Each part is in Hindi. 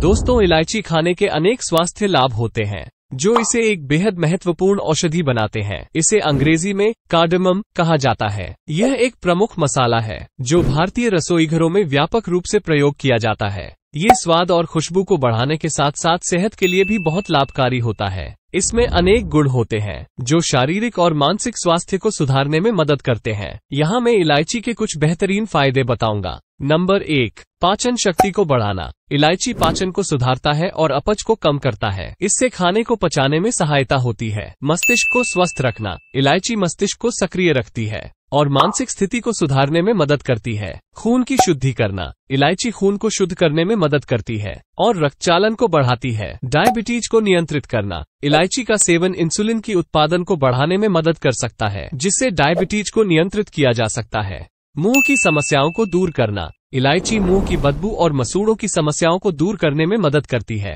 दोस्तों इलायची खाने के अनेक स्वास्थ्य लाभ होते हैं जो इसे एक बेहद महत्वपूर्ण औषधि बनाते हैं इसे अंग्रेजी में कार्डमम कहा जाता है यह एक प्रमुख मसाला है जो भारतीय रसोईघरों में व्यापक रूप से प्रयोग किया जाता है ये स्वाद और खुशबू को बढ़ाने के साथ साथ सेहत के लिए भी बहुत लाभकारी होता है इसमें अनेक गुण होते हैं जो शारीरिक और मानसिक स्वास्थ्य को सुधारने में मदद करते हैं यहाँ मैं इलायची के कुछ बेहतरीन फायदे बताऊंगा नंबर एक पाचन शक्ति को बढ़ाना इलायची पाचन को सुधारता है और अपच को कम करता है इससे खाने को पचाने में सहायता होती है मस्तिष्क को स्वस्थ रखना इलायची मस्तिष्क को सक्रिय रखती है और मानसिक स्थिति को सुधारने में मदद करती है खून की शुद्धि करना इलायची खून को शुद्ध करने में मदद करती है और रक्तचालन को बढ़ाती है डायबिटीज को नियंत्रित करना इलायची का सेवन इंसुलिन की उत्पादन को बढ़ाने में मदद कर सकता है जिससे डायबिटीज को नियंत्रित किया जा सकता है मुंह की समस्याओं को दूर करना इलायची मुंह की बदबू और मसूड़ों की समस्याओं को दूर करने में मदद करती है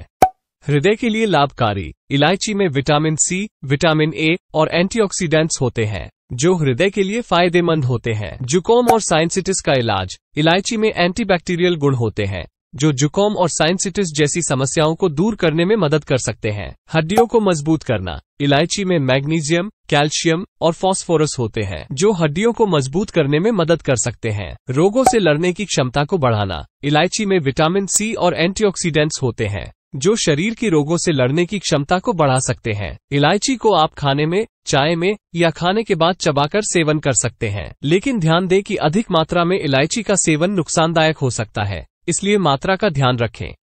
हृदय के लिए लाभकारी इलायची में विटामिन सी विटामिन ए और एंटीऑक्सीडेंट्स होते हैं जो हृदय के लिए फायदेमंद होते हैं जुकोम और साइंसिटिस का इलाज इलायची में एंटीबैक्टीरियल गुण होते हैं जो जुकाम और साइंसिटिस जैसी समस्याओं को दूर करने में मदद कर सकते हैं हड्डियों को मजबूत करना इलायची में मैग्नीशियम कैल्शियम और फास्फोरस होते हैं जो हड्डियों को मजबूत करने में मदद कर सकते हैं रोगों से लड़ने की क्षमता को बढ़ाना इलायची में विटामिन सी और एंटीऑक्सीडेंट्स होते हैं जो शरीर की रोगों से लड़ने की क्षमता को बढ़ा सकते हैं इलायची को आप खाने में चाय में या खाने के बाद चबाकर सेवन कर सकते हैं लेकिन ध्यान दें कि अधिक मात्रा में इलायची का सेवन नुकसानदायक हो सकता है इसलिए मात्रा का ध्यान रखें